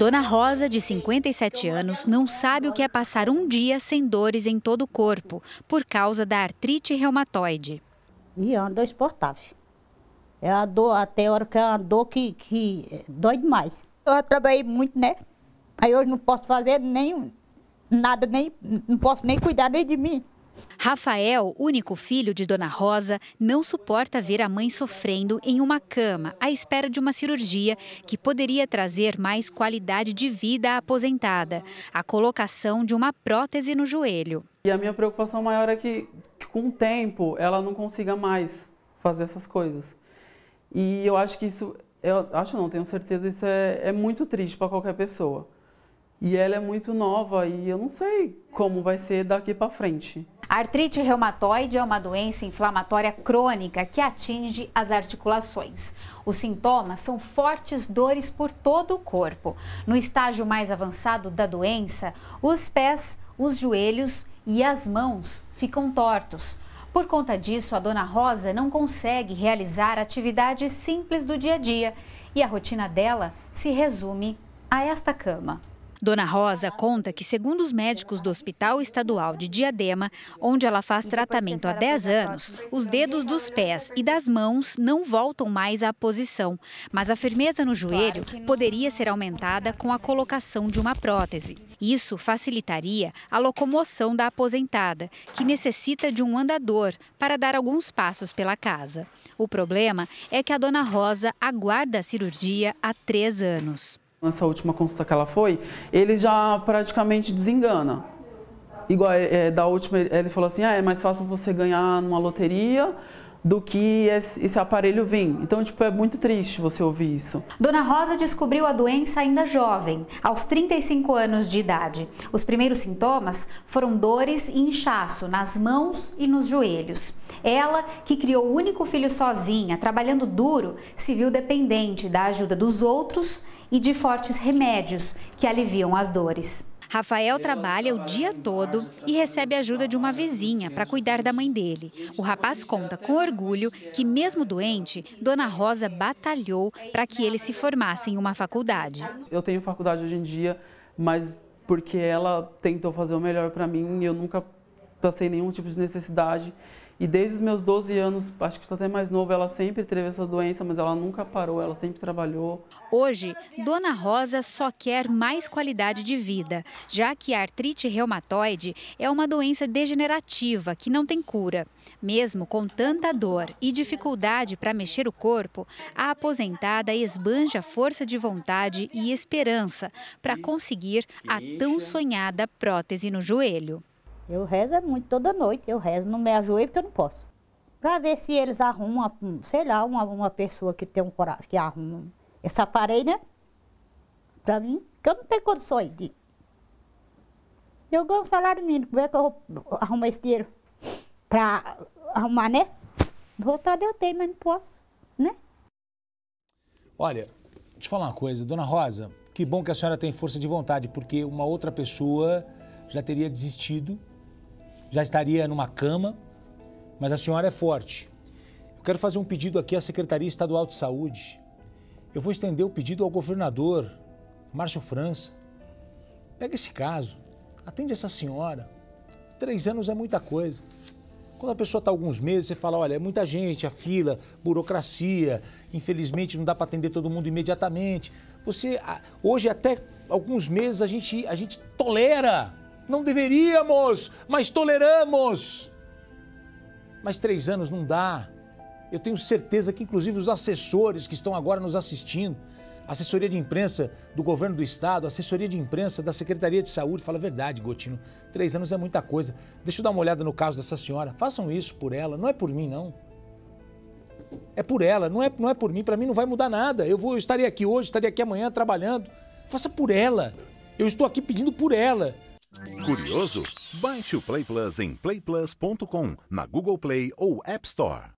Dona Rosa, de 57 anos, não sabe o que é passar um dia sem dores em todo o corpo, por causa da artrite reumatoide. E anda exportável. É a é dor, até a hora que é uma dor que, que dói demais. Eu trabalhei muito, né? Aí hoje não posso fazer nem nada, nem, não posso nem cuidar nem de mim. Rafael, único filho de Dona Rosa, não suporta ver a mãe sofrendo em uma cama à espera de uma cirurgia que poderia trazer mais qualidade de vida à aposentada, a colocação de uma prótese no joelho. E a minha preocupação maior é que, que com o tempo ela não consiga mais fazer essas coisas. E eu acho que isso, eu acho não, tenho certeza, isso é, é muito triste para qualquer pessoa. E ela é muito nova e eu não sei como vai ser daqui para frente. A artrite reumatoide é uma doença inflamatória crônica que atinge as articulações. Os sintomas são fortes dores por todo o corpo. No estágio mais avançado da doença, os pés, os joelhos e as mãos ficam tortos. Por conta disso, a dona Rosa não consegue realizar atividades simples do dia a dia e a rotina dela se resume a esta cama. Dona Rosa conta que, segundo os médicos do Hospital Estadual de Diadema, onde ela faz tratamento há 10 anos, os dedos dos pés e das mãos não voltam mais à posição, mas a firmeza no joelho poderia ser aumentada com a colocação de uma prótese. Isso facilitaria a locomoção da aposentada, que necessita de um andador para dar alguns passos pela casa. O problema é que a dona Rosa aguarda a cirurgia há três anos. Nessa última consulta que ela foi, ele já praticamente desengana. Igual é, é, da última, ele falou assim: ah, é mais fácil você ganhar numa loteria do que esse aparelho vir. Então, tipo, é muito triste você ouvir isso. Dona Rosa descobriu a doença ainda jovem, aos 35 anos de idade. Os primeiros sintomas foram dores e inchaço nas mãos e nos joelhos. Ela, que criou o único filho sozinha, trabalhando duro, se viu dependente da ajuda dos outros e de fortes remédios que aliviam as dores. Rafael trabalha o dia todo e recebe a ajuda de uma vizinha para cuidar da mãe dele. O rapaz conta com orgulho que, mesmo doente, Dona Rosa batalhou para que ele se formasse em uma faculdade. Eu tenho faculdade hoje em dia, mas porque ela tentou fazer o melhor para mim, eu nunca passei nenhum tipo de necessidade. E desde os meus 12 anos, acho que estou até mais novo, ela sempre teve essa doença, mas ela nunca parou, ela sempre trabalhou. Hoje, Dona Rosa só quer mais qualidade de vida, já que a artrite reumatoide é uma doença degenerativa que não tem cura. Mesmo com tanta dor e dificuldade para mexer o corpo, a aposentada esbanja força de vontade e esperança para conseguir a tão sonhada prótese no joelho. Eu rezo é muito, toda noite eu rezo, não me ajoelho porque eu não posso. Para ver se eles arrumam, sei lá, uma, uma pessoa que tem um coragem, que arruma essa parede, né? Para mim, que eu não tenho condições de. Eu ganho um salário mínimo, como é que eu arrumo esse dinheiro para arrumar, né? Vontade eu tenho, mas não posso, né? Olha, deixa eu falar uma coisa, dona Rosa, que bom que a senhora tem força de vontade, porque uma outra pessoa já teria desistido já estaria numa cama, mas a senhora é forte. Eu quero fazer um pedido aqui à Secretaria Estadual de Saúde. Eu vou estender o pedido ao governador Márcio França. Pega esse caso, atende essa senhora. Três anos é muita coisa. Quando a pessoa está alguns meses, você fala: olha, é muita gente, a fila, burocracia, infelizmente não dá para atender todo mundo imediatamente. Você, hoje, até alguns meses, a gente, a gente tolera não deveríamos, mas toleramos. Mas três anos não dá. Eu tenho certeza que, inclusive, os assessores que estão agora nos assistindo, assessoria de imprensa do governo do estado, assessoria de imprensa da Secretaria de Saúde, fala a verdade, Gotino. Três anos é muita coisa. Deixa eu dar uma olhada no caso dessa senhora. Façam isso por ela, não é por mim, não. É por ela, não é, não é por mim. Para mim não vai mudar nada. Eu vou, estarei aqui hoje, estarei aqui amanhã trabalhando. Faça por ela. Eu estou aqui pedindo por ela. Curioso? Baixe o Play Plus em playplus.com, na Google Play ou App Store.